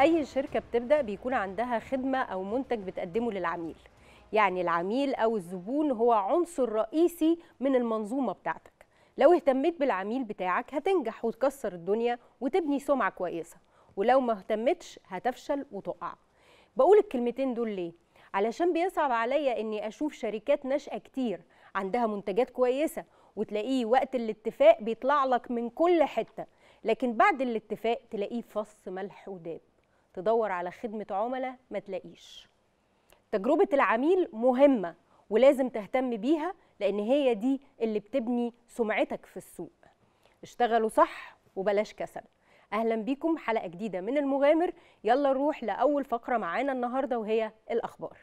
اي شركه بتبدا بيكون عندها خدمه او منتج بتقدمه للعميل يعني العميل او الزبون هو عنصر رئيسي من المنظومه بتاعتك لو اهتميت بالعميل بتاعك هتنجح وتكسر الدنيا وتبني سمعه كويسه ولو ما اهتمتش هتفشل وتقع بقول الكلمتين دول ليه علشان بيصعب عليا اني اشوف شركات ناشئه كتير عندها منتجات كويسه وتلاقيه وقت الاتفاق بيطلع لك من كل حته لكن بعد الاتفاق تلاقيه فص ملح وداب تدور على خدمه عملاء ما تلاقيش تجربه العميل مهمه ولازم تهتم بيها لان هي دي اللي بتبني سمعتك في السوق اشتغلوا صح وبلاش كسل اهلا بيكم حلقه جديده من المغامر يلا نروح لاول فقره معانا النهارده وهي الاخبار